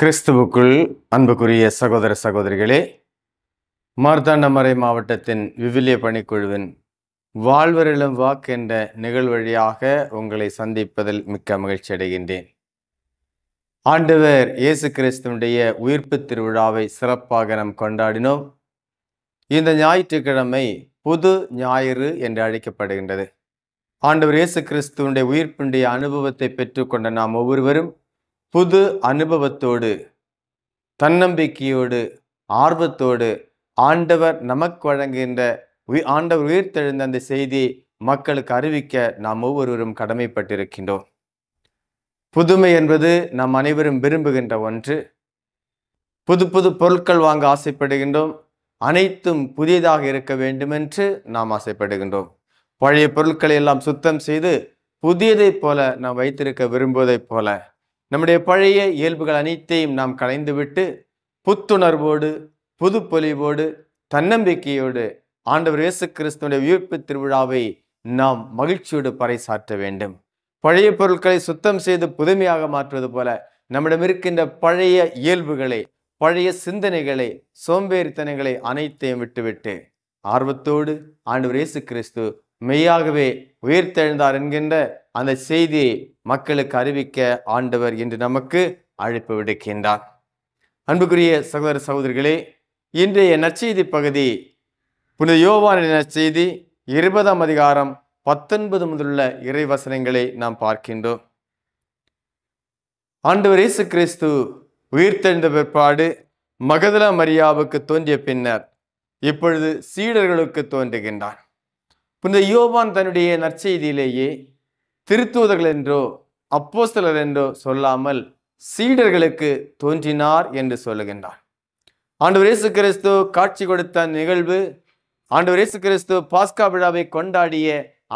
கிறிஸ்துவுக்குள் அன்புக்குரிய சகோதர சகோதரிகளே மார்த்தாண்டமறை மாவட்டத்தின் விவிலிய பணிக்குழுவின் வாழ்வரிலும் வாக்கு என்ற நிகழ்வழியாக உங்களை சந்திப்பதில் மிக்க மகிழ்ச்சி அடைகின்றேன் ஆண்டவர் இயேசு கிறிஸ்துவனுடைய உயிர்ப்பு திருவிழாவை சிறப்பாக நாம் கொண்டாடினோம் இந்த ஞாயிற்றுக்கிழமை புது ஞாயிறு என்று அழைக்கப்படுகின்றது ஆண்டவர் இயேசு கிறிஸ்துவனுடைய உயிர்ப்பினுடைய அனுபவத்தை பெற்றுக்கொண்ட நாம் ஒவ்வொருவரும் புது அனுபவத்தோடு தன்னம்பிக்கையோடு ஆர்வத்தோடு ஆண்டவர் நமக்கு வழங்குகின்ற உயிர் ஆண்டவர் உயிர்த்தெழுந்த அந்த செய்தியை மக்களுக்கு அறிவிக்க நாம் ஒவ்வொருவரும் கடமைப்பட்டிருக்கின்றோம் புதுமை என்பது நாம் அனைவரும் விரும்புகின்ற ஒன்று புது புது பொருட்கள் வாங்க ஆசைப்படுகின்றோம் அனைத்தும் புதியதாக இருக்க வேண்டுமென்று நாம் ஆசைப்படுகின்றோம் பழைய பொருட்களை எல்லாம் சுத்தம் செய்து புதியதைப் போல நாம் வைத்திருக்க விரும்புவதைப் போல நம்முடைய பழைய இயல்புகள் அனைத்தையும் நாம் கலைந்துவிட்டு புத்துணர்வோடு புது பொலிவோடு தன்னம்பிக்கையோடு ஆண்டவர் இயேசு கிறிஸ்துவனுடைய உயிர்ப்பு திருவிழாவை நாம் மகிழ்ச்சியோடு பறைசாற்ற வேண்டும் பழைய பொருட்களை சுத்தம் செய்து புதுமையாக மாற்றுவது போல நம்மிடம் இருக்கின்ற பழைய இயல்புகளை பழைய சிந்தனைகளை சோம்பேறித்தனங்களை அனைத்தையும் விட்டுவிட்டு ஆர்வத்தோடு ஆண்டவர் இயேசு கிறிஸ்து மெய்யாகவே உயிர்த்தெழுந்தார் என்கின்ற அந்த செய்தியை மக்களுக்கு அறிவிக்க ஆண்டவர் என்று நமக்கு அழைப்பு விடுக்கின்றார் அன்புக்குரிய சகோதர சகோதரிகளே இன்றைய நற்செய்தி பகுதி புனித யோவான நற்செய்தி இருபதாம் அதிகாரம் பத்தொன்பது முதலுள்ள இறைவசனங்களை நாம் பார்க்கின்றோம் ஆண்டவர் இயேசு கிறிஸ்து உயிர்த்தெழுந்த பிற்பாடு மகதலா மரியாவுக்கு தோன்றிய பின்னர் இப்பொழுது சீடர்களுக்கு தோன்றுகின்றார் புனித யோவான் தன்னுடைய நற்செய்தியிலேயே திருத்தூதர்கள் என்றோ அப்போஸ்தலர் என்றோ சொல்லாமல் சீடர்களுக்கு தோன்றினார் என்று சொல்லுகின்றார் ஆண்டவர் இயேசு கிறிஸ்து காட்சி கொடுத்த நிகழ்வு ஆண்டு இயேசு கிறிஸ்து பாஸ்கா விழாவை கொண்டாடிய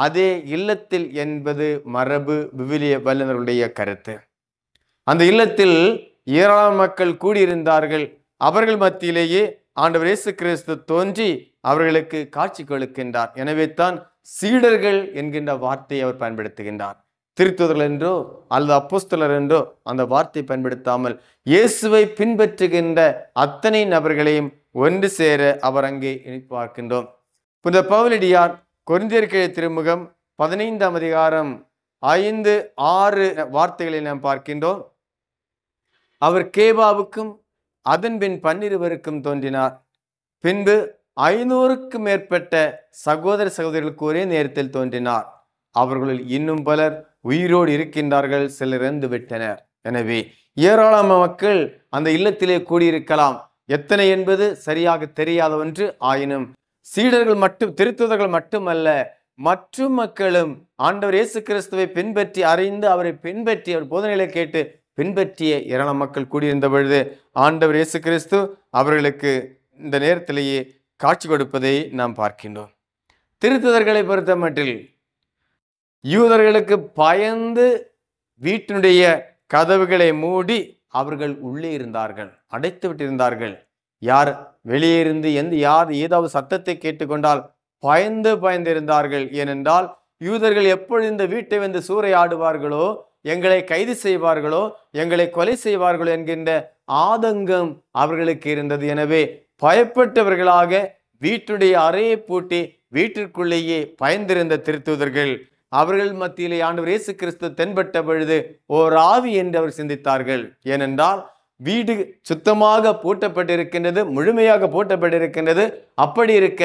அதே இல்லத்தில் என்பது மரபு விவிலிய வல்லுநர்களுடைய கருத்து அந்த இல்லத்தில் ஏராளமான மக்கள் கூடியிருந்தார்கள் அவர்கள் மத்தியிலேயே ஆண்டவர் இயேசு கிறிஸ்து தோன்றி அவர்களுக்கு காட்சி கொடுக்கின்றார் எனவே தான் சீடர்கள் என்கின்ற வார்த்தையை அவர் பயன்படுத்துகின்றார் திருத்துதர்கள் என்றோ அல்லது அப்போஸ்தலர் என்றோ அந்த வார்த்தை பயன்படுத்தாமல் இயேசுவை பின்பற்றுகின்ற அத்தனை நபர்களையும் ஒன்று சேர அவர் அங்கே பார்க்கின்றோம் இந்த பவுலடியார் கொரிந்தியர்கிழ திருமுகம் பதினைந்தாம் அதிகாரம் ஐந்து ஆறு வார்த்தைகளை நாம் பார்க்கின்றோம் அவர் கேபாவுக்கும் அதன்பின் பன்னிருவருக்கும் தோன்றினார் பின்பு ஐநூறுக்கு மேற்பட்ட சகோதர சகோதரிகளுக்கு ஒரே நேரத்தில் தோன்றினார் அவர்களில் இன்னும் பலர் உயிரோடு இருக்கின்றார்கள் சிலர் இறந்து விட்டனர் எனவே ஏராளமான மக்கள் அந்த இல்லத்திலே கூடியிருக்கலாம் எத்தனை என்பது சரியாக தெரியாத ஒன்று ஆயினும் சீடர்கள் மட்டும் திருத்துதர்கள் மட்டுமல்ல மற்ற மக்களும் ஆண்டவர் இயேசு கிறிஸ்துவை பின்பற்றி அறிந்து அவரை பின்பற்றி அவர் போதனைகளை கேட்டு பின்பற்றிய ஏராள மக்கள் கூடியிருந்த பொழுது ஆண்டவர் இயேசு கிறிஸ்து அவர்களுக்கு இந்த நேரத்திலேயே காட்சி கொடுப்பதை நாம் பார்க்கின்றோம் திருத்தர்களை பொறுத்த மட்டில் யூதர்களுக்கு பயந்து வீட்டினுடைய கதவுகளை மூடி அவர்கள் உள்ளே இருந்தார்கள் அடைத்து விட்டிருந்தார்கள் யார் வெளியே இருந்து எந்த யார் ஏதாவது சத்தத்தை கேட்டுக்கொண்டால் பயந்து பயந்திருந்தார்கள் ஏனென்றால் யூதர்கள் எப்பொழுது இந்த வீட்டை வந்து சூறையாடுவார்களோ எங்களை கைது செய்வார்களோ எங்களை கொலை செய்வார்களோ என்கின்ற ஆதங்கம் அவர்களுக்கு இருந்தது எனவே பயப்பட்டவர்களாக வீட்டுடைய அறையை பூட்டி வீட்டிற்குள்ளேயே பயந்திருந்த திருத்துதர்கள் அவர்கள் மத்தியிலே ஆண்டவர் இயேசு கிறிஸ்து தென்பட்ட பொழுது ஓர் ஆவி என்று அவர் சிந்தித்தார்கள் ஏனென்றால் வீடு சுத்தமாக பூட்டப்பட்டிருக்கின்றது முழுமையாக பூட்டப்பட்டிருக்கின்றது அப்படி இருக்க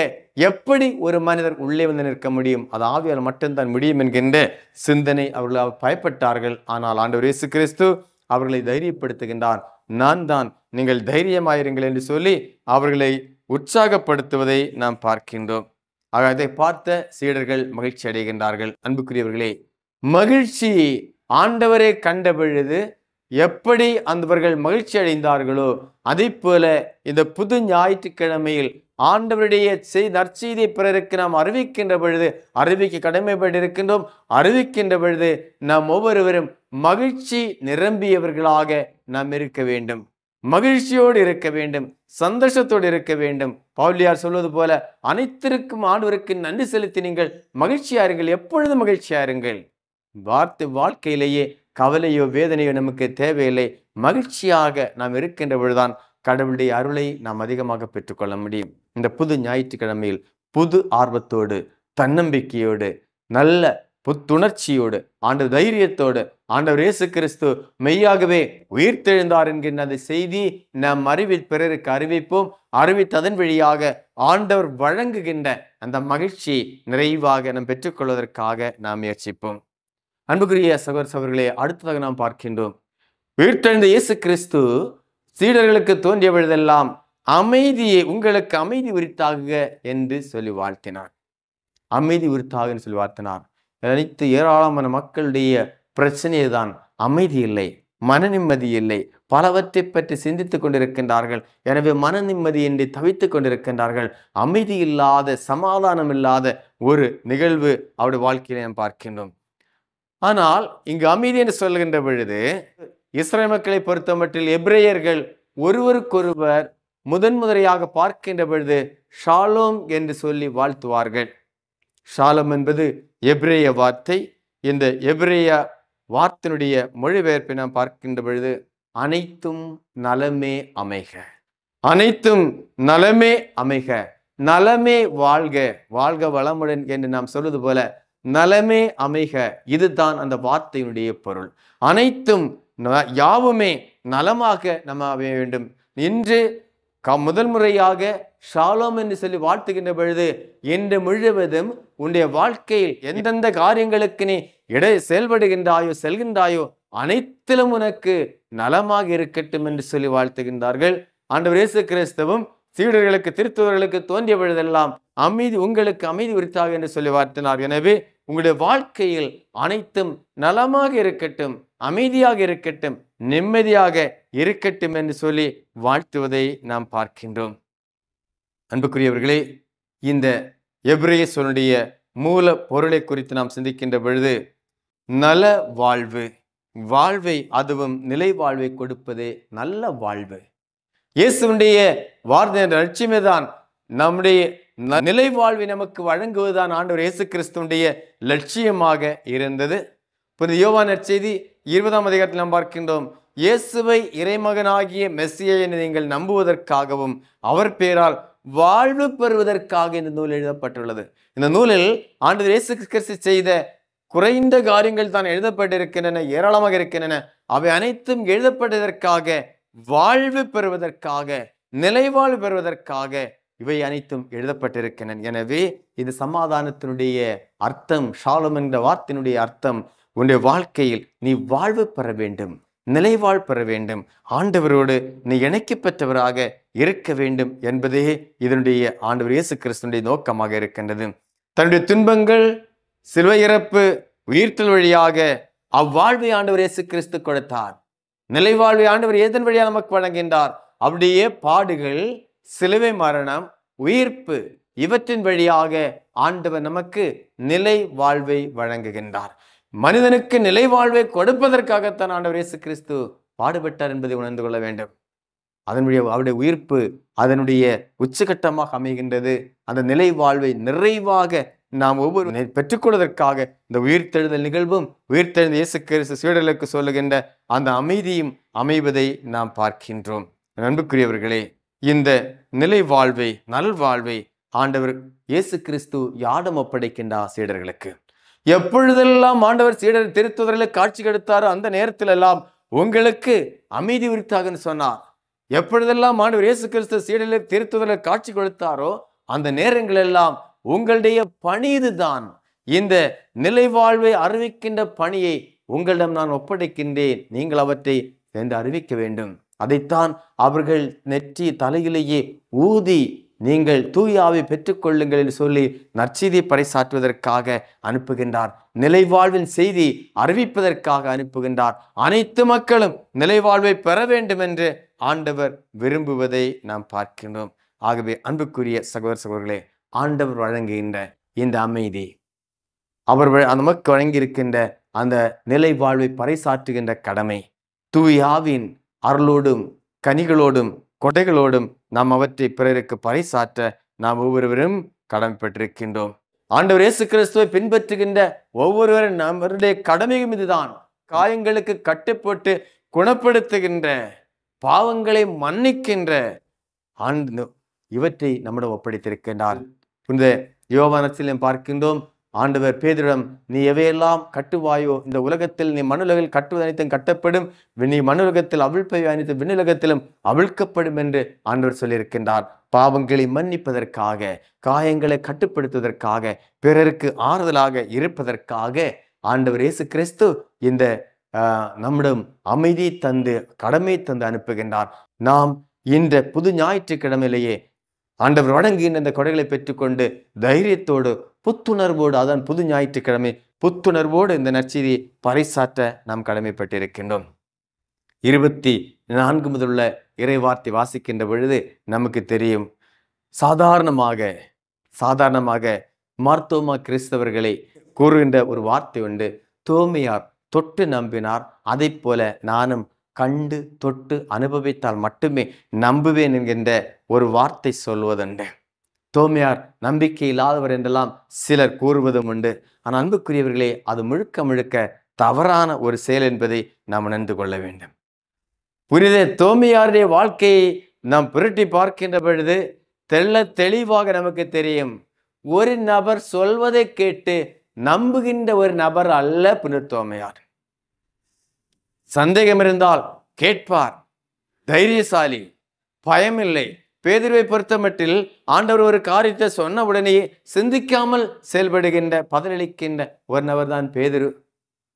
எப்படி ஒரு மனிதர் உள்ளே வந்து நிற்க முடியும் அது ஆவியால் மட்டும்தான் முடியும் என்கின்ற சிந்தனை அவர்கள் பயப்பட்டார்கள் ஆனால் ஆண்டவர் இயேசு கிறிஸ்து அவர்களை தைரியப்படுத்துகின்றார் நான் தான் நீங்கள் தைரியமாயிருங்கள் என்று சொல்லி அவர்களை உற்சாகப்படுத்துவதை நாம் பார்க்கின்றோம் ஆக அதை பார்த்த சீடர்கள் மகிழ்ச்சி அடைகின்றார்கள் அன்புக்குரியவர்களே மகிழ்ச்சி ஆண்டவரை கண்ட பொழுது எப்படி அந்தவர்கள் மகிழ்ச்சி அடைந்தார்களோ அதே போல இந்த புது ஞாயிற்றுக்கிழமையில் ஆண்டவருடைய செய்த நற்செய்தியை பிறருக்கு நாம் அறிவிக்கின்ற பொழுது அறிவிக்க கடமைப்பட்டிருக்கின்றோம் அறிவிக்கின்ற பொழுது நாம் ஒவ்வொருவரும் மகிழ்ச்சி நிரம்பியவர்களாக நாம் இருக்க வேண்டும் மகிழ்ச்சியோடு இருக்க வேண்டும் சந்தோஷத்தோடு இருக்க வேண்டும் பவுலியார் சொல்வது போல அனைத்திற்கும் ஆண்டவருக்கு நன்றி செலுத்தி நீங்கள் மகிழ்ச்சியாருங்கள் எப்பொழுது மகிழ்ச்சியாருங்கள் வார்த்தை வாழ்க்கையிலேயே கவலையோ வேதனையோ நமக்கு தேவையில்லை மகிழ்ச்சியாக நாம் இருக்கின்ற பொழுதுதான் கடவுளுடைய அருளை நாம் அதிகமாக பெற்றுக்கொள்ள முடியும் இந்த புது ஞாயிற்றுக்கிழமையில் புது ஆர்வத்தோடு தன்னம்பிக்கையோடு நல்ல புத்துணர்ச்சியோடு ஆண்டவர் தைரியத்தோடு ஆண்டவர் இயேசு கிறிஸ்து மெய்யாகவே உயிர்த்தெழுந்தார் என்கின்ற அந்த செய்தி நம் அறிவில் பிறருக்கு அறிவிப்போம் அறிவித்ததன் வழியாக ஆண்டவர் வழங்குகின்ற அந்த மகிழ்ச்சி நிறைவாக நாம் பெற்றுக்கொள்வதற்காக நாம் முயற்சிப்போம் அன்புக்குரிய சகோதர சகோதரர்களே அடுத்ததாக நாம் பார்க்கின்றோம் உயிர்த்தெழுந்த இயேசு கிறிஸ்து சீடர்களுக்கு தோன்றிய பொழுதெல்லாம் அமைதியை உங்களுக்கு அமைதி உரித்தாக என்று சொல்லி வாழ்த்தினார் அமைதி உரித்தாக சொல்லி வாழ்த்தினார் நினைத்து ஏராளமான மக்களுடைய பிரச்சனையை தான் அமைதி இல்லை மன நிம்மதி இல்லை பலவற்றை பற்றி சிந்தித்துக் கொண்டிருக்கின்றார்கள் எனவே மன நிம்மதியின்றி தவித்துக் கொண்டிருக்கின்றார்கள் அமைதி இல்லாத சமாதானம் இல்லாத ஒரு நிகழ்வு அவருடைய வாழ்க்கையில நாம் பார்க்கின்றோம் ஆனால் இங்கு அமைதி என்று சொல்கின்ற பொழுது இஸ்ரேல் மக்களை பொறுத்தமட்டில் எப்ரேயர்கள் ஒருவருக்கொருவர் முதன் முதலையாக பார்க்கின்ற பொழுது ஷாலோம் என்று சொல்லி வாழ்த்துவார்கள் ஷாலோம் என்பது எப்ரேய வார்த்தை இந்த எப்ரேய வார்த்தையினுடைய மொழிபெயர்ப்பை நாம் பார்க்கின்ற பொழுது அனைத்தும் நலமே அமைக அனைத்தும் நலமே அமைக நலமே வாழ்க வாழ்க வளமுடன் என்று நாம் சொல்வது போல நலமே அமைக இதுதான் அந்த வார்த்தையினுடைய பொருள் அனைத்தும் யாவுமே நலமாக நம்ம வேண்டும் இன்று கம் முதல் முறையாக ஷாலோம் என்று சொல்லி வாழ்த்துகின்ற பொழுது என்று முழுவதும் உன்னுடைய வாழ்க்கையில் எந்தெந்த காரியங்களுக்கு நீ இடை செயல்படுகின்றாயோ செல்கின்றாயோ அனைத்திலும் உனக்கு நலமாக இருக்கட்டும் என்று சொல்லி வாழ்த்துகின்றார்கள் ஆண்டவர் இயேசு கிறிஸ்தவும் சீடர்களுக்கு திருத்துவர்களுக்கு தோன்றிய பொழுதெல்லாம் அமைதி உங்களுக்கு அமைதி உரித்தாக என்று சொல்லி வாழ்த்தினார் எனவே உங்களுடைய வாழ்க்கையில் அனைத்தும் நலமாக இருக்கட்டும் அமைதியாக இருக்கட்டும் நிம்மதியாக இருக்கட்டும் என்று சொல்லி வாழ்த்துவதை நாம் பார்க்கின்றோம் அன்புக்குரியவர்களே இந்த எப்ரேசனுடைய மூல பொருளை குறித்து நாம் சிந்திக்கின்ற பொழுது நல வாழ்வு வாழ்வை அதுவும் நிலை வாழ்வை கொடுப்பதே நல்ல வாழ்வு இயேசுடைய வார்த்தை லட்சியமே தான் நம்முடைய நிலை வாழ்வை நமக்கு வழங்குவதுதான் ஆண்டவர் இயேசு கிறிஸ்துடைய லட்சியமாக இருந்தது புனித யோவான் செய்தி இருபதாம் அதிகாரத்தில் நாம் பார்க்கின்றோம் இயேசுவை இறைமகனாகிய மெஸ்ஸியை நீங்கள் நம்புவதற்காகவும் அவர் பேரால் வாழ்வு பெறுவதற்காக இந்த நூல் எழுதப்பட்டுள்ளது இந்த நூலில் ஆண்டு இயேசு கிறிஸ்து செய்த குறைந்த காரியங்கள் தான் எழுதப்பட்டிருக்கின்றன ஏராளமாக இருக்கின்றன அவை அனைத்தும் எழுதப்பட்டதற்காக வாழ்வு பெறுவதற்காக நிலைவாழ்வு பெறுவதற்காக இவை அனைத்தும் எழுதப்பட்டிருக்கின்றன எனவே இது சமாதானத்தினுடைய அர்த்தம் ஷாலம் என்ற வார்த்தையினுடைய அர்த்தம் உன்னுடைய வாழ்க்கையில் நீ வாழ்வு பெற வேண்டும் நிலைவாழ் பெற வேண்டும் ஆண்டவரோடு நீ இணைக்க பெற்றவராக இருக்க வேண்டும் என்பதே இதனுடைய ஆண்டவர் இயேசு கிறிஸ்துடைய நோக்கமாக இருக்கின்றது தன்னுடைய துன்பங்கள் சிறுவையிறப்பு உயிர்த்தல் வழியாக அவ்வாழ்வை ஆண்டவர் இயேசு கிறிஸ்து கொடுத்தார் நிலைவாழ்வை ஆண்டவர் ஏதன் வழியாக நமக்கு வழங்கின்றார் அப்படியே பாடுகள் சிலுவை மரணம் உயிர்ப்பு இவற்றின் வழியாக ஆண்டவர் நமக்கு நிலை வாழ்வை வழங்குகின்றார் மனிதனுக்கு நிலை வாழ்வை கொடுப்பதற்காகத்தான் ஆண்டவர் இயேசு கிறிஸ்து பாடுபட்டார் என்பதை உணர்ந்து கொள்ள வேண்டும் அதனுடைய அவருடைய உயிர்ப்பு அதனுடைய உச்சகட்டமாக அமைகின்றது அந்த நிலை வாழ்வை நிறைவாக நாம் ஒவ்வொரு பெற்றுக்கொள்வதற்காக இந்த உயிர்த்தெழுதல் நிகழ்வும் உயிர்த்தெழுந்த இயேசு கிறிஸ்து சீடர்களுக்கு சொல்லுகின்ற அந்த அமைதியும் அமைவதை நாம் பார்க்கின்றோம் நண்புக்குரியவர்களே இந்த நிலை வாழ்வை நல்வாழ்வை ஆண்டவர் இயேசு கிறிஸ்து யாடம் ஒப்படைக்கின்ற சீடர்களுக்கு எப்பொழுதெல்லாம் ஆண்டவர் சீடர் திருத்துதலில் காட்சி கெடுத்தாரோ அந்த நேரத்தில் எல்லாம் உங்களுக்கு அமைதி உரித்தாகன்னு சொன்னார் எப்பொழுதெல்லாம் ஆண்டவர் இயேசு கிறிஸ்து சீடரில் திருத்துதலில் காட்சி கொடுத்தாரோ அந்த நேரங்கள் எல்லாம் உங்களுடைய பணி இதுதான் இந்த நிலைவாழ்வை அறிவிக்கின்ற பணியை உங்களிடம் நான் ஒப்படைக்கின்றேன் நீங்கள் அவற்றை சென்று அறிவிக்க வேண்டும் அதைத்தான் அவர்கள் நெற்றி தலையிலேயே ஊதி நீங்கள் தூயாவை பெற்றுக்கொள்ளுங்கள் என்று சொல்லி நற்செய்தி பறைசாற்றுவதற்காக அனுப்புகின்றார் நிலைவாழ்வின் செய்தி அறிவிப்பதற்காக அனுப்புகின்றார் அனைத்து மக்களும் நிலைவாழ்வை பெற வேண்டும் என்று ஆண்டவர் விரும்புவதை நாம் பார்க்கின்றோம் ஆகவே அன்புக்குரிய சகோதர சகோதரர்களே ஆண்டவர் வழங்குகின்ற இந்த அமைதி அவர் நமக்கு வழங்கியிருக்கின்ற அந்த நிலை வாழ்வை பறைசாற்றுகின்ற கடமை தூயாவின் அருளோடும் கனிகளோடும் கொடைகளோடும் நாம் அவற்றை பிறருக்கு பறைசாற்ற நாம் ஒவ்வொருவரும் கடன் பெற்றிருக்கின்றோம் ஆண்டவர் இயேசு கிறிஸ்துவை பின்பற்றுகின்ற ஒவ்வொருவரும் நம்மளுடைய கடமையும் இதுதான் காயங்களுக்கு கட்டுப்பட்டு குணப்படுத்துகின்ற பாவங்களை மன்னிக்கின்ற ஆண்டு இவற்றை நம்மிடம் ஒப்படைத்திருக்கின்றார் இந்த யோவானத்திலும் பார்க்கின்றோம் ஆண்டவர் பேதிடம் நீ எவையெல்லாம் கட்டுவாயோ இந்த உலகத்தில் நீ மண்ணுலகில் கட்டுவது அனைத்தும் கட்டப்படும் நீ மண்ணுலகத்தில் அவிழ்ப்பை அனைத்து விண்ணுலகத்திலும் அவிழ்க்கப்படும் என்று ஆண்டவர் சொல்லியிருக்கின்றார் பாவங்களை மன்னிப்பதற்காக காயங்களை கட்டுப்படுத்துவதற்காக பிறருக்கு ஆறுதலாக இருப்பதற்காக ஆண்டவர் இயேசு கிறிஸ்து இந்த நம்மிடம் அமைதி தந்து கடமை தந்து அனுப்புகின்றார் நாம் இந்த புது ஞாயிற்றுக்கிழமையிலேயே ஆண்டவர் வழங்குகின்ற இந்த கொடைகளை பெற்றுக்கொண்டு தைரியத்தோடு புத்துணர்வோடு அதான் புது ஞாயிற்றுக்கிழமை புத்துணர்வோடு இந்த நற்செய்தியை பறைசாற்ற நாம் கடமைப்பட்டிருக்கின்றோம் இருபத்தி நான்கு முதலுள்ள இறைவார்த்தை வாசிக்கின்ற பொழுது நமக்கு தெரியும் சாதாரணமாக சாதாரணமாக மார்த்தோமா கிறிஸ்தவர்களை கூறுகின்ற ஒரு வார்த்தை உண்டு தோமையார் தொட்டு நம்பினார் அதை போல நானும் கண்டு தொட்டு அனுபவித்தால் மட்டுமே நம்புவேன் என்கின்ற ஒரு வார்த்தை சொல்வதுண்டு தோமையார் நம்பிக்கை இல்லாதவர் என்றெல்லாம் சிலர் கூறுவதும் உண்டு ஆனால் அன்புக்குரியவர்களே அது முழுக்க முழுக்க தவறான ஒரு செயல் என்பதை நாம் உணர்ந்து கொள்ள வேண்டும் புனித தோமையாருடைய வாழ்க்கையை நாம் புரட்டி பார்க்கின்ற பொழுது தெள்ள தெளிவாக நமக்கு தெரியும் ஒரு நபர் சொல்வதை கேட்டு நம்புகின்ற ஒரு நபர் அல்ல புனித தோமையார் சந்தேகம் இருந்தால் கேட்பார் தைரியசாலி பயமில்லை பேதிர்வை பொறுத்தமட்டில் ஆண்டவர் ஒரு காரியத்தை சொன்ன உடனேயே சிந்திக்காமல் செயல்படுகின்ற பதிலளிக்கின்ற ஒரு நபர் தான் பேதிரு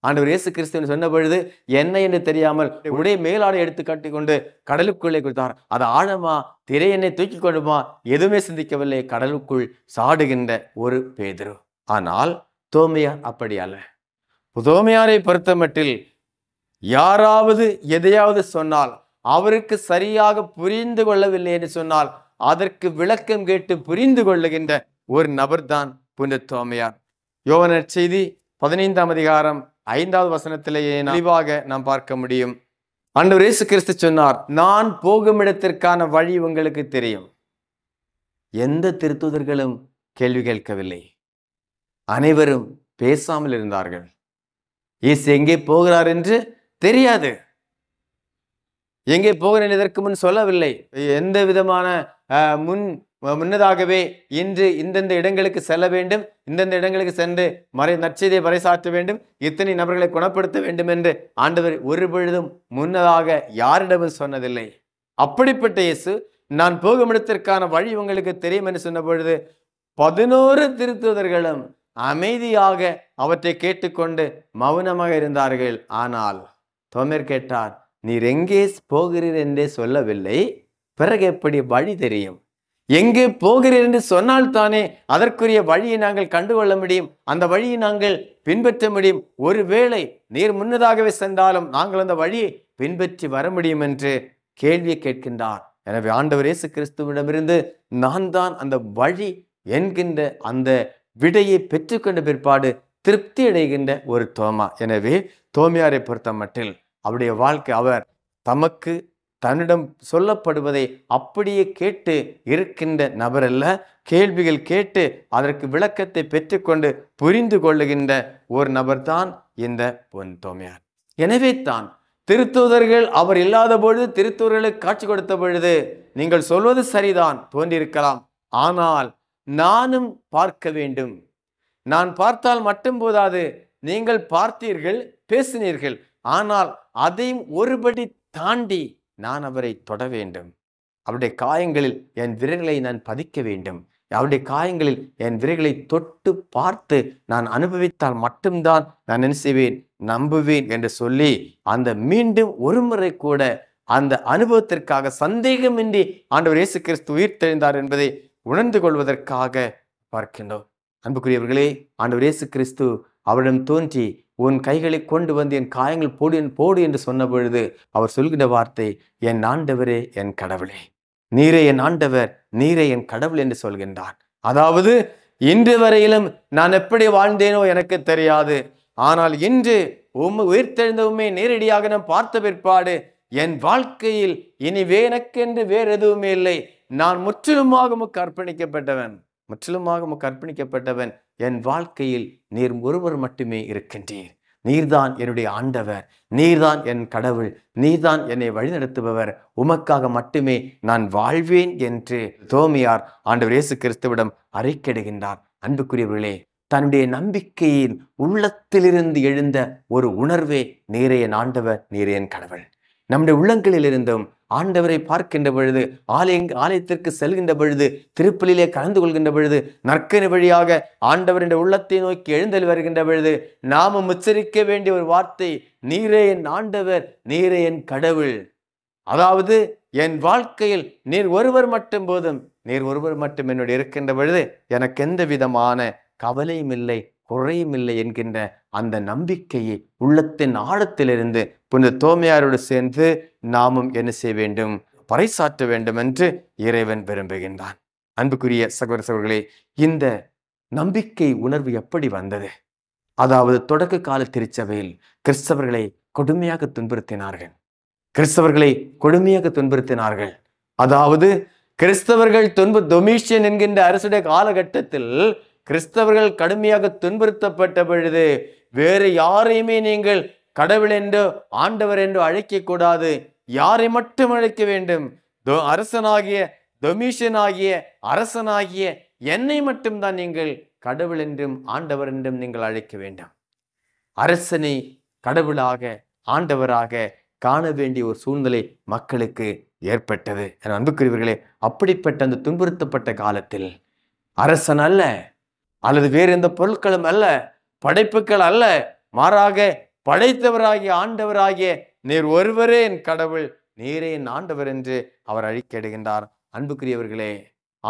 ஆண்டவர் இயேசு கிறிஸ்துவன் சொன்ன பொழுது என்ன என்று தெரியாமல் உடைய மேலாடை எடுத்து கட்டி கொண்டு கடலுக்குள்ளே கொடுத்தார் அது ஆழமா திரை என்னை தூக்கி கொண்டுமா எதுவுமே சிந்திக்கவில்லை கடலுக்குள் சாடுகின்ற ஒரு பேதிரு ஆனால் தோமையார் அப்படி அல்ல தோமையாரை பொறுத்தமட்டில் யாராவது எதையாவது சொன்னால் அவருக்கு சரியாக புரிந்து கொள்ளவில்லை என்று சொன்னால் அதற்கு விளக்கம் கேட்டு புரிந்து கொள்ளுகின்ற ஒரு நபர்தான் புனித தோமையார் யோவனர் செய்தி பதினைந்தாம் அதிகாரம் ஐந்தாவது வசனத்திலேயே தெளிவாக நாம் பார்க்க முடியும் அன்று இயேசு கிறிஸ்து சொன்னார் நான் போகும் இடத்திற்கான வழி உங்களுக்கு தெரியும் எந்த திருத்துதர்களும் கேள்வி கேட்கவில்லை அனைவரும் பேசாமல் இருந்தார்கள் இயேசு எங்கே போகிறார் என்று தெரியாது எங்கே போகிறேன் இதற்கு முன் சொல்லவில்லை எந்த விதமான முன் முன்னதாகவே இன்று இந்தெந்த இடங்களுக்கு செல்ல வேண்டும் இந்தெந்த இடங்களுக்கு சென்று மறை நற்செய்தியை பறைசாற்ற வேண்டும் இத்தனை நபர்களை குணப்படுத்த வேண்டும் என்று ஆண்டவர் ஒரு பொழுதும் முன்னதாக யாரிடமும் சொன்னதில்லை அப்படிப்பட்ட இயேசு நான் போகும் இடத்திற்கான வழி உங்களுக்கு தெரியும் என்று சொன்ன பொழுது பதினோரு திருத்துவதர்களும் அமைதியாக அவற்றை கேட்டுக்கொண்டு மௌனமாக இருந்தார்கள் ஆனால் தோமர் கேட்டார் நீர் எங்கே போகிறீர் என்றே சொல்லவில்லை பிறகு எப்படி வழி தெரியும் எங்கே போகிறீர் என்று சொன்னால் தானே அதற்குரிய வழியை நாங்கள் கண்டுகொள்ள முடியும் அந்த வழியை நாங்கள் பின்பற்ற முடியும் ஒருவேளை நீர் முன்னதாகவே சென்றாலும் நாங்கள் அந்த வழியை பின்பற்றி வர முடியும் என்று கேள்வியை கேட்கின்றார் எனவே ஆண்டவர் இயேசு கிறிஸ்துவிடமிருந்து நான் தான் அந்த வழி என்கின்ற அந்த விடையை பெற்றுக்கொண்ட பிற்பாடு திருப்தி அடைகின்ற ஒரு தோமா எனவே தோமியாரை பொறுத்த மட்டில் அவருடைய வாழ்க்கை அவர் தமக்கு தன்னிடம் சொல்லப்படுவதை அப்படியே கேட்டு இருக்கின்ற அல்ல கேள்விகள் கேட்டு அதற்கு விளக்கத்தை பெற்றுக்கொண்டு புரிந்து கொள்ளுகின்ற ஒரு நபர்தான் இந்த பொன் தோமையார் எனவே தான் திருத்தூதர்கள் அவர் இல்லாத பொழுது திருத்தூதர்களுக்கு காட்சி கொடுத்த பொழுது நீங்கள் சொல்வது சரிதான் தோன்றியிருக்கலாம் ஆனால் நானும் பார்க்க வேண்டும் நான் பார்த்தால் மட்டும் போதாது நீங்கள் பார்த்தீர்கள் பேசினீர்கள் ஆனால் அதையும் ஒருபடி தாண்டி நான் அவரை தொட வேண்டும் அவருடைய காயங்களில் என் விரைகளை நான் பதிக்க வேண்டும் அவருடைய காயங்களில் என் விரைகளை தொட்டு பார்த்து நான் அனுபவித்தால் மட்டும்தான் நான் நினைச்சுவேன் நம்புவேன் என்று சொல்லி அந்த மீண்டும் ஒரு முறை கூட அந்த அனுபவத்திற்காக சந்தேகமின்றி ஆண்டவர் இயேசு கிறிஸ்து உயிர் தெளிந்தார் என்பதை உணர்ந்து கொள்வதற்காக பார்க்கின்றோம் அன்புக்குரியவர்களே ஆண்டவர் இயேசு கிறிஸ்து அவரிடம் தோன்றி உன் கைகளை கொண்டு வந்து என் காயங்கள் போடு என் போடு என்று சொன்ன பொழுது அவர் சொல்கிற வார்த்தை என் ஆண்டவரே என் கடவுளே நீரே என் ஆண்டவர் நீரே என் கடவுள் என்று சொல்கின்றான் அதாவது இன்று வரையிலும் நான் எப்படி வாழ்ந்தேனோ எனக்கு தெரியாது ஆனால் இன்று உம் உயிர்த்தெழுந்தவுமே நேரடியாக நான் பார்த்த பிற்பாடு என் வாழ்க்கையில் இனி வேனக்கென்று வேறு எதுவுமே இல்லை நான் முற்றிலுமாக உமக்கு அர்ப்பணிக்கப்பட்டவன் முற்றிலுமாக உமக்கு அர்ப்பணிக்கப்பட்டவன் என் வாழ்க்கையில் நீர் ஒருவர் மட்டுமே இருக்கின்றீர் நீர்தான் என்னுடைய ஆண்டவர் நீர்தான் என் கடவுள் நீர்தான் என்னை வழிநடத்துபவர் உமக்காக மட்டுமே நான் வாழ்வேன் என்று தோமியார் ஆண்டவர் இயேசு கிறிஸ்துவிடம் அறைக்கிடுகின்றார் அன்புக்குரியவர்களே தன்னுடைய நம்பிக்கையின் உள்ளத்திலிருந்து எழுந்த ஒரு உணர்வே நீரே என் ஆண்டவர் நீரே என் கடவுள் நம்முடைய உள்ளங்களிலிருந்தும் ஆண்டவரை பார்க்கின்ற பொழுது ஆலய ஆலயத்திற்கு செல்கின்ற பொழுது திருப்பலிலே கலந்து கொள்கின்ற பொழுது நற்கனி வழியாக ஆண்டவரின் உள்ளத்தை நோக்கி எழுந்தல் வருகின்ற பொழுது நாமும் உச்சரிக்க வேண்டிய ஒரு வார்த்தை நீரே என் ஆண்டவர் நீரே என் கடவுள் அதாவது என் வாழ்க்கையில் நீர் ஒருவர் மட்டும் போதும் நீர் ஒருவர் மட்டும் என்னுடைய இருக்கின்ற பொழுது எனக்கு எந்த விதமான கவலையும் இல்லை குறையுமில்லை என்கின்ற அந்த நம்பிக்கையை உள்ளத்தின் ஆழத்திலிருந்து புனித தோமையாரோடு சேர்ந்து நாமும் என்ன செய்ய வேண்டும் பறைசாற்ற வேண்டும் என்று இறைவன் விரும்புகின்றான் அன்புக்குரிய சகோதர சகோதரர்களே இந்த நம்பிக்கை உணர்வு எப்படி வந்தது அதாவது தொடக்க கால திருச்சபையில் கிறிஸ்தவர்களை கொடுமையாக துன்புறுத்தினார்கள் கிறிஸ்தவர்களை கொடுமையாக துன்புறுத்தினார்கள் அதாவது கிறிஸ்தவர்கள் துன்பு தொமிஷியன் என்கின்ற அரசுடைய காலகட்டத்தில் கிறிஸ்தவர்கள் கடுமையாக துன்புறுத்தப்பட்ட பொழுது வேறு யாரையுமே நீங்கள் கடவுள் என்றோ ஆண்டவர் என்றோ அழைக்க கூடாது யாரை மட்டும் அழைக்க வேண்டும் அரசனாகிய தொமிஷனாகிய அரசனாகிய என்னை மட்டும்தான் நீங்கள் கடவுள் என்றும் ஆண்டவர் என்றும் நீங்கள் அழைக்க வேண்டாம் அரசனை கடவுளாக ஆண்டவராக காண வேண்டிய ஒரு சூழ்நிலை மக்களுக்கு ஏற்பட்டது என அன்புக்குரியவர்களே அப்படிப்பட்ட அந்த துன்புறுத்தப்பட்ட காலத்தில் அரசன் அல்ல அல்லது வேறு எந்த பொருட்களும் அல்ல படைப்புகள் அல்ல மாறாக படைத்தவராகிய ஆண்டவராகிய நீர் ஒருவரே என் கடவுள் நீரே என் ஆண்டவர் என்று அவர் அழிக்கிடுகின்றார் அன்புக்குரியவர்களே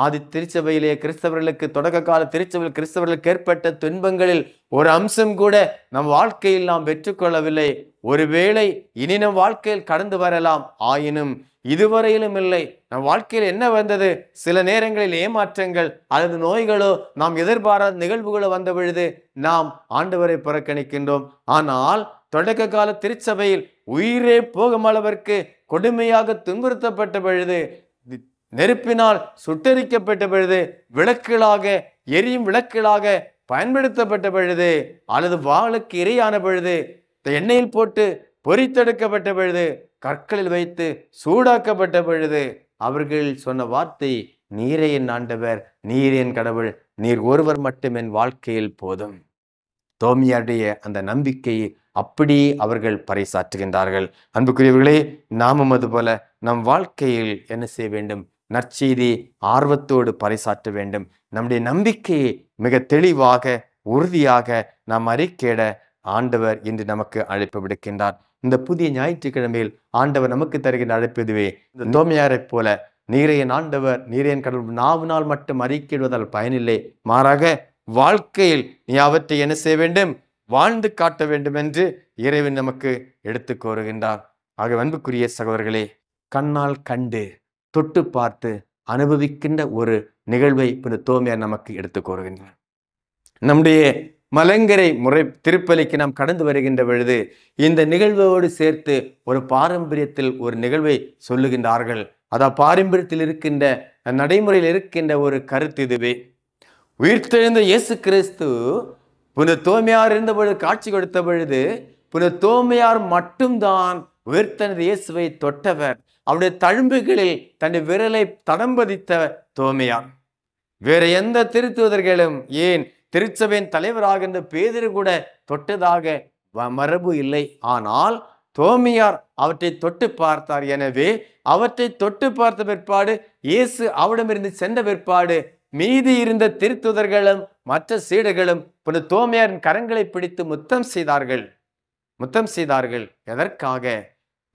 ஆதி திருச்சபையிலே கிறிஸ்தவர்களுக்கு தொடக்க கால திருச்சபையில் கிறிஸ்தவர்களுக்கு ஏற்பட்ட துன்பங்களில் ஒரு அம்சம் கூட நம் வாழ்க்கையில் நாம் பெற்றுக்கொள்ளவில்லை ஒருவேளை இனி நம் வாழ்க்கையில் கடந்து வரலாம் ஆயினும் இதுவரையிலும் இல்லை நம் வாழ்க்கையில் என்ன வந்தது சில நேரங்களில் ஏமாற்றங்கள் அல்லது நோய்களோ நாம் எதிர்பாராத நிகழ்வுகளோ வந்த பொழுது நாம் ஆண்டவரை புறக்கணிக்கின்றோம் ஆனால் தொடக்க கால திருச்சபையில் உயிரே போகும் அளவிற்கு கொடுமையாக துன்புறுத்தப்பட்ட பொழுது நெருப்பினால் சுட்டரிக்கப்பட்ட பொழுது விளக்குகளாக எரியும் விளக்குகளாக பயன்படுத்தப்பட்ட பொழுது அல்லது வாழுக்கு இரையான பொழுது எண்ணெயில் போட்டு பொறித்தெடுக்கப்பட்ட பொழுது கற்களில் வைத்து சூடாக்கப்பட்ட பொழுது அவர்கள் சொன்ன வார்த்தை நீரே என் ஆண்டவர் நீர் என் கடவுள் நீர் ஒருவர் மட்டும் என் வாழ்க்கையில் போதும் தோமியாருடைய அந்த நம்பிக்கையை அப்படி அவர்கள் பறைசாற்றுகின்றார்கள் அன்புக்குரியவர்களே நாமும் அதுபோல நம் வாழ்க்கையில் என்ன செய்ய வேண்டும் நற்செய்தி ஆர்வத்தோடு பறைசாற்ற வேண்டும் நம்முடைய நம்பிக்கையை மிக தெளிவாக உறுதியாக நாம் அறிக்கையிட ஆண்டவர் என்று நமக்கு அழைப்பு விடுக்கின்றார் இந்த புதிய ஞாயிற்றுக்கிழமையில் ஆண்டவர் நமக்கு தருகின்ற அழைப்பு இதுவே இந்த தோமையாரைப் போல நீரையன் ஆண்டவர் நீரையன் கடவுள் நாவினால் மட்டும் அறிக்கிடுவதால் பயனில்லை மாறாக வாழ்க்கையில் நீ அவற்றை என்ன செய்ய வேண்டும் வாழ்ந்து காட்ட வேண்டும் என்று இறைவன் நமக்கு எடுத்து கோருகின்றார் ஆக அன்புக்குரிய சகோதரர்களே கண்ணால் கண்டு தொட்டு பார்த்து அனுபவிக்கின்ற ஒரு நிகழ்வை இந்த தோமையார் நமக்கு எடுத்து கோருகின்றார் நம்முடைய மலங்கரை முறை திருப்பலிக்கு நாம் கடந்து வருகின்ற பொழுது இந்த நிகழ்வோடு சேர்த்து ஒரு பாரம்பரியத்தில் ஒரு நிகழ்வை சொல்லுகின்றார்கள் அதான் பாரம்பரியத்தில் இருக்கின்ற நடைமுறையில் இருக்கின்ற ஒரு கருத்து இதுவே உயிர்த்தெழுந்த இயேசு கிறிஸ்து புனித தோமையார் இருந்த பொழுது காட்சி கொடுத்த பொழுது புனித தோமையார் மட்டும்தான் உயிர்த்தனது இயேசுவை தொட்டவர் அவருடைய தழும்புகளில் தன் விரலை தடம்பதித்த தோமையார் வேற எந்த திருத்துவதர்களும் ஏன் திருச்சபையின் தலைவராக இருந்த பேதரு கூட தொட்டதாக மரபு இல்லை ஆனால் தோமியார் அவற்றை தொட்டு பார்த்தார் எனவே அவற்றை தொட்டு பார்த்த பிற்பாடு இயேசு அவடமிருந்து சென்ற பிற்பாடு மீதி இருந்த திருத்துதர்களும் மற்ற சீடர்களும் புனித தோமியாரின் கரங்களை பிடித்து முத்தம் செய்தார்கள் முத்தம் செய்தார்கள் எதற்காக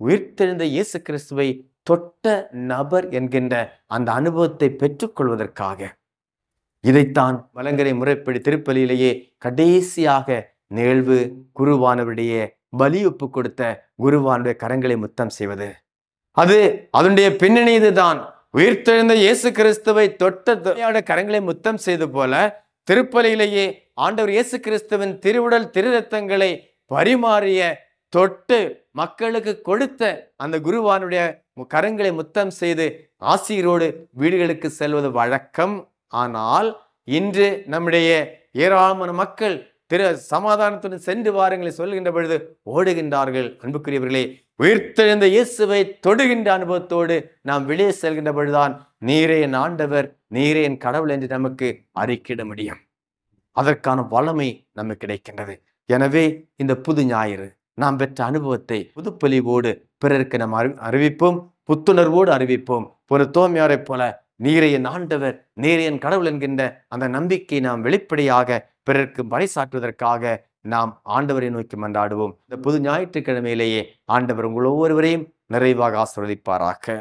உயிர்த்தெழுந்த இயேசு கிறிஸ்துவை தொட்ட நபர் என்கின்ற அந்த அனுபவத்தை பெற்றுக்கொள்வதற்காக இதைத்தான் வலங்கரை முறைப்படி திருப்பலியிலேயே கடைசியாக நிகழ்வு குருவானவருடைய பலி ஒப்பு கொடுத்த குருவானுடைய கரங்களை முத்தம் செய்வது அது அதனுடைய பின்னணி இதுதான் உயிர்த்தெழுந்த இயேசு கிறிஸ்துவை தொட்ட கரங்களை முத்தம் செய்து போல திருப்பலியிலேயே ஆண்டவர் இயேசு கிறிஸ்துவின் திருவுடல் திருரத்தங்களை பரிமாறிய தொட்டு மக்களுக்கு கொடுத்த அந்த குருவானுடைய கரங்களை முத்தம் செய்து ஆசிரியரோடு வீடுகளுக்கு செல்வது வழக்கம் ஆனால் இன்று நம்முடைய ஏராளமான மக்கள் திரு சமாதானத்துடன் சென்று வாருங்கள் சொல்கின்ற பொழுது ஓடுகின்றார்கள் அன்புக்குரியவர்களே உயிர்த்தெழுந்த இயேசுவை தொடுகின்ற அனுபவத்தோடு நாம் வெளியே செல்கின்ற பொழுதுதான் நீரே என் ஆண்டவர் நீரே என் கடவுள் என்று நமக்கு அறிக்கிட முடியும் அதற்கான வளமை நமக்கு கிடைக்கின்றது எனவே இந்த புது ஞாயிறு நாம் பெற்ற அனுபவத்தை புதுப்பொலிவோடு பிறருக்கு நாம் அறிவிப்போம் புத்துணர்வோடு அறிவிப்போம் ஒரு தோமியாரை போல நீரே என் ஆண்டவர் நீரே என் கடவுள் என்கின்ற அந்த நம்பிக்கை நாம் வெளிப்படையாக பிறருக்கு பறைசாற்றுவதற்காக நாம் ஆண்டவரை நோக்கி மன்றாடுவோம் இந்த புது ஞாயிற்றுக்கிழமையிலேயே ஆண்டவர் உங்கள் ஒவ்வொருவரையும் நிறைவாக ஆசிர்வதிப்பாராக